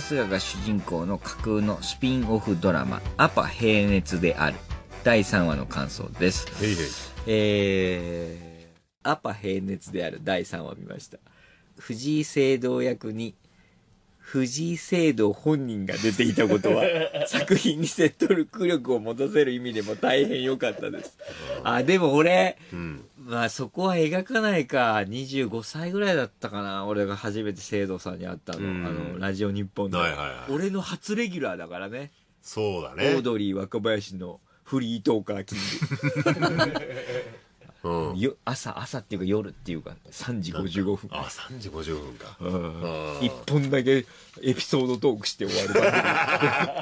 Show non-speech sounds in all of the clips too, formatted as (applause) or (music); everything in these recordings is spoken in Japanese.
春日が主人公の架空のスピンオフドラマ、アパ平熱である。第3話の感想です。へいへいえー、アパ平熱である第3話見ました。藤井聖堂役に藤井聖堂本人が出ていたことは (laughs) 作品に説得力を持たせる意味でも大変良かったです。あ、でも俺、うん、まあそこは描かないか25歳ぐらいだったかな俺が初めて聖堂さんに会ったの,、うんあのラジオ日本で、はいはいはい俺の初レギュラーだからねそうだオー。ドリー若林のフリートーカーら聞 (laughs) うん朝朝っていうか夜っていうか3時55分あ、3時55分か。うん一本だけエピソードトークして終わる (laughs)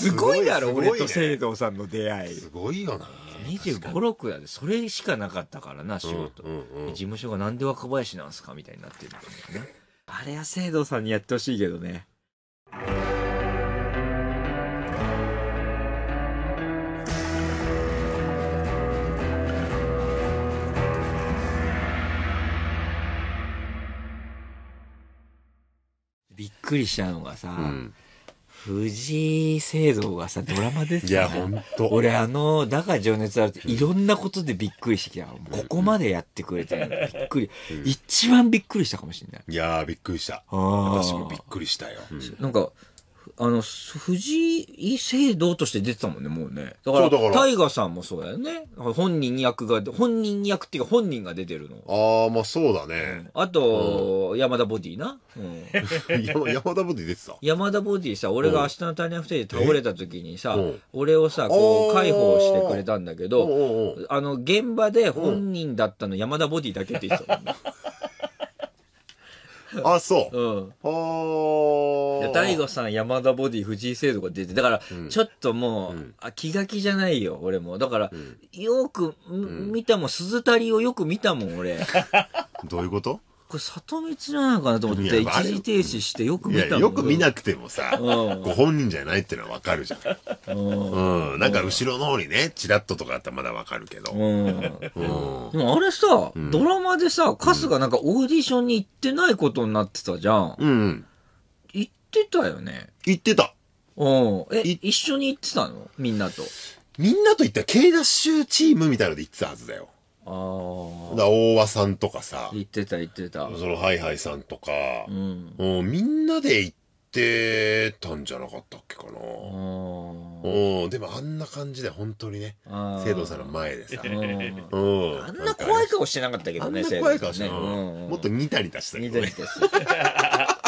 すごいだろ、俺と聖堂さんの出会い。すごいよな。25、6やで、それしかなかったからな、仕事。うんうんうん、事務所がなんで若林なんすかみたいになってるんだよね。あれは聖堂さんにやってほしいけどね。びっくりしたのがさ、うん、藤井聖堂がさ、ドラマですいや、ほんと。俺、あの、だが情熱あるって、いろんなことでびっくりしてきた。ここまでやってくれたびっくり。一番びっくりしたかもしれない。いやー、びっくりした。私もびっくりしたよ。なんか、あの、藤井聖堂として出てたもんね、もうね。だから、タイガさんもそうだよね。本人役が、本人役っていうか本人が出てるの。ああ、まあそうだね。あと、うん、山田ボディな。うん、(laughs) 山田ボディ出てた山田ボディさ、俺が明日の足りない二人で倒れた時にさ、俺をさ、こう、解放してくれたんだけど、あの、現場で本人だったの山田ボディだけって言ってたもんね。(laughs) あ、そう。うん。はあ。大悟さん、山田ボディ、藤井聖とか出て、だから、ちょっともう、うんあ気が気じゃないよ、俺も。だから、よく、ん見たもん、鈴谷りをよく見たもん、俺。(laughs) どういうことこれ里道じゃないかなと思って、一時停止してよく見たよく見なくてもさ、ご本人じゃないってのはわかるじゃん。うん。なんか後ろの方にね、チラッととかあったらまだわかるけど。ううん。でもあれさ、ドラマでさ、カスがなんかオーディションに行ってないことになってたじゃん。うん。行ってたよね。行ってた。うん。え、い一緒に行ってたのみんなと。みんなと行ったら、K ダッシュチームみたいので行ってたはずだよ。だ大和さんとかさ、言ってた言ってた。そのハイハイさんとか、うん、うん、みんなで行ってたんじゃなかったっけかな。うん、でもあんな感じで本当にね、生徒さんの前でさ、うん、あんな怖い顔してなかったけどね、あんな怖い顔してうん、もっとニタニタしたけどニタニタした。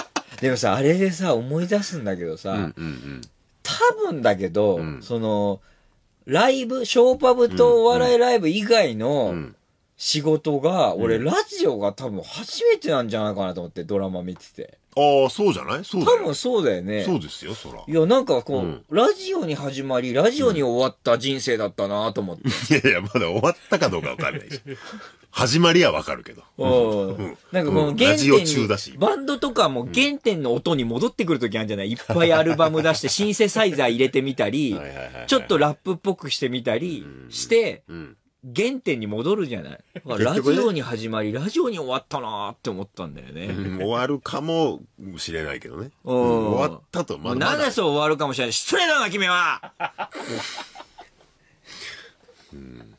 でもさ、あれでさ、思い出すんだけどさ、うんうんうん、多分だけど、その、ライブ、ショーパブとお笑いライブ以外の仕事が、俺ラジオが多分初めてなんじゃないかなと思ってドラマ見てて。ああ、そうじゃないそうだ多分そうだよね。そうですよ、そら。いや、なんかこう、うんラジオに始まり、ラジオに終わった人生だったなと思って。いやいや、まだ終わったかどうかわかんないし。(laughs) 始まりはわかるけど。うん。なんかこのうん原ラ点ジオ中だしバンドとかも原点の音に戻ってくるときあるんじゃないいっぱいアルバム出して、(laughs) シンセサイザー入れてみたりはいはいちょっとラップっぽくしてみたりして、うん。原点に戻るじゃない。ラジオに始まり、ラジオに終わったなーって思ったんだよね。終わるかもしれないけどね。(laughs) 終わったと、まだまだ。そう終わるかもしれない。失礼だな、君はうん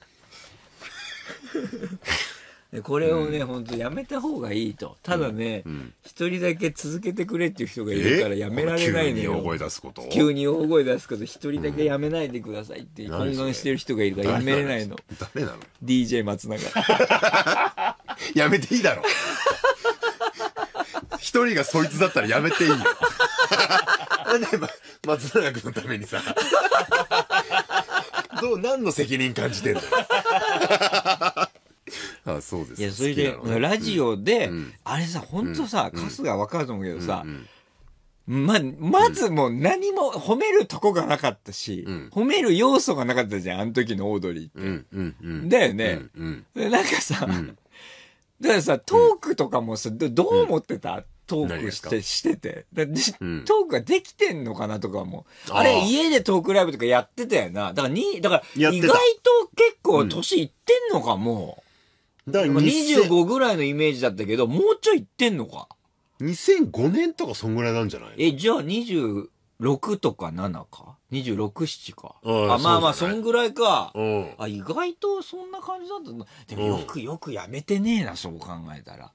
これをね、うん、本当やめた方がいいと。ただね、一、うん、人だけ続けてくれっていう人がいるからやめられないのよ。急に大声出すこと急に大声出すこと、一人だけやめないでくださいって懇願してる人がいるからやめれないの。誰なの ?DJ 松永。(laughs) やめていいだろ。一人がそいつだったらやめていいよ。なんで、松永君のためにさ。どう、何の責任感じてんのあそうですいやそれで、ラジオで、あれさ本当さ、春日分かると思うけどさ、ま、まずもう何も褒めるとこがなかったし、うん、褒める要素がなかったじゃん、あの時のオードリーって。うんうんうん、だよね、うんうん、なんかさ、うん、だからさ、トークとかもさ、どう思ってた、うん、トークしてしててトークができてんのかなとかも。あれ、家でトークライブとかやってたよな。だからに、だから、意外と結構年いってんのかも、だから25ぐらいのイメージだったけど、もうちょい行ってんのか。2005年とかそんぐらいなんじゃないえ、じゃあ26とか7か ?26、7か。あまあまあ、そんぐらいか。あ、意外とそんな感じだったでもよくよくやめてねえな、そう考えたら。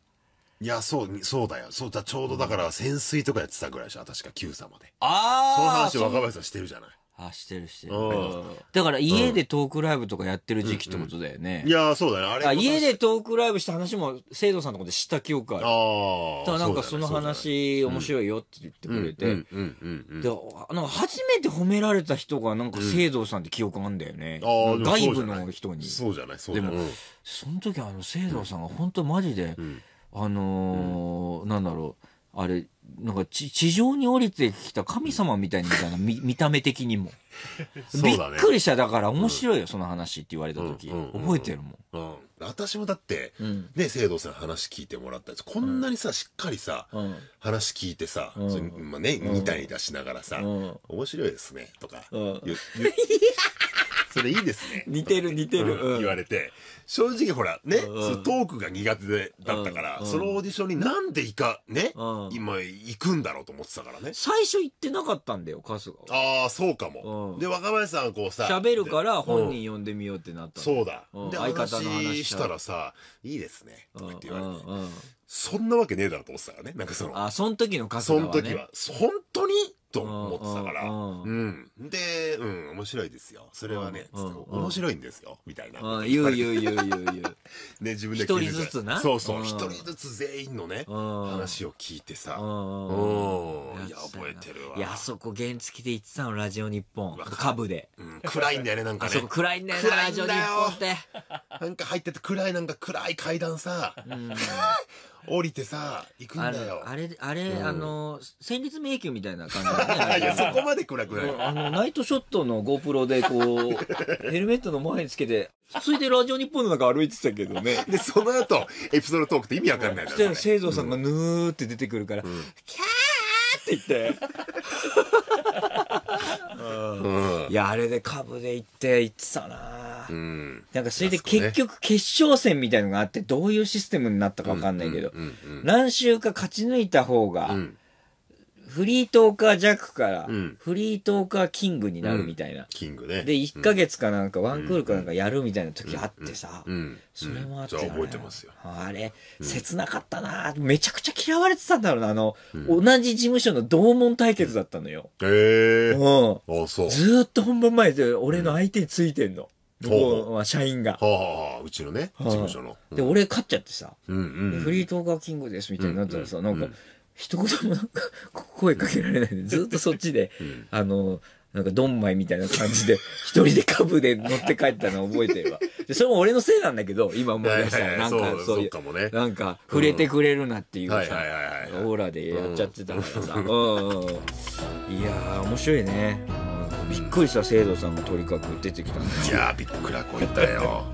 いや、そう、そうだよ。そうだ、ちょうどだから、潜水とかやってたぐらいでしょ、確か9まで。ああその話若林さんしてるじゃない。あ、してるしてるうん。だから家でトークライブとかやってる時期ってことだよね。いやー、そうだね。あれあ家でトークライブした話も生徒さんのとこで知った記憶ある。ああ。ただなんかその話面白いよって言ってくれてうんうんうん。で、あな初めて褒められた人がなんか聖堂さんって記憶あんだよね。あーでも外部の人に。そうじゃない、そうじゃない。でもうんその時あの聖堂さんが本当マジで、うんあのーなんだろう、あれ、なんか地地上に降りてきた神様みたいな、見見た目的にも。びっくりした、だから面白いよ、その話って言われた時。覚えてるもん。うん、私もだって、うんね、聖堂さん話聞いてもらったやつ、こんなにさ、しっかりさ、うん話聞いてさ、うんまあね、ニタニ出しながらさ、うん面白いですね、とか、うん言って。(laughs) それいいですね。似てる似てる。言われて。正直ほら、ね、トークが苦手だったから、そのオーディションになんでいか、ね、今行くんだろうと思ってたからね。最初行ってなかったんだよ、春日は。ああ、そうかも。で、若林さんこうさ、喋るから本人呼んでみようってなったそうだ。で、相方の話したらさ、いいですね、とか言って言われて。そんなわけねえだろと思ってたからね。なんかその、あ、その時の春日その時は、本当にと思ってたから。うん。で、うん、面白いですよ。それはね、面白いんですよ、みたいな。言う言う言う言う言う。(laughs) ね、自分で一人ずつな。そうそう、一人ずつ全員のね、話を聞いてさ。うん。いや、覚えてるわ。いや、あそこ原付で行ってたの、ラジオ日本。カブで。うん、暗いんだよね、なんかね。そこ暗いんだよね、ラジオ日本って。なんか入ってて暗い、なんか暗い階段さ。うん。(laughs) 降りてさ、行くんだよ。あれ、あれ、うん、あの、戦慄迷宮みたいな感じね。(laughs) いや、そこまで暗くない。あの、ナイトショットの GoPro で、こう、(laughs) ヘルメットの前につけて、ついでラジオ日本の中歩いてたけどね。(laughs) で、その後、エピソードトークって意味わかんないだろ。そしたら、さんがぬーって出てくるから、うん、キャーって言って。うん、いや、あれで株で行って、行ってたなうん、なんかそれで結局決勝戦みたいのがあって、どういうシステムになったかわかんないけど、何週か勝ち抜いた方が、フリートーカージャックから、フリートーカーキングになるみたいな。キングね。で、1ヶ月かなんか、ワンクールかなんかやるみたいな時あってさ、それもあって、ね。覚えてますよ。あれ、切なかったなめちゃくちゃ嫌われてたんだろうな。あの、同じ事務所の同門対決だったのよ。へえ。うん。あ、そう。ずっと本番前で俺の相手についてんの。向こうは社員が。はあ、うちのね、事務所の。で、俺勝っちゃってさ、フリートーカーキングですみたいになったらさ、なんか、一言もなんか声かけられないで、(laughs) ずっとそっちで、あの、なんかドンマイみたいな感じで、一人で株で乗って帰ったの覚えてるば。それも俺のせいなんだけど、今思い出したら、なんかそういう、なんか触れてくれるなっていうさ、オーラでやっちゃってたからさ。うん。いやー、面白いね。びっくりした、生徒さんとにかく出てきたんだよ。いやびっくらこいたよ。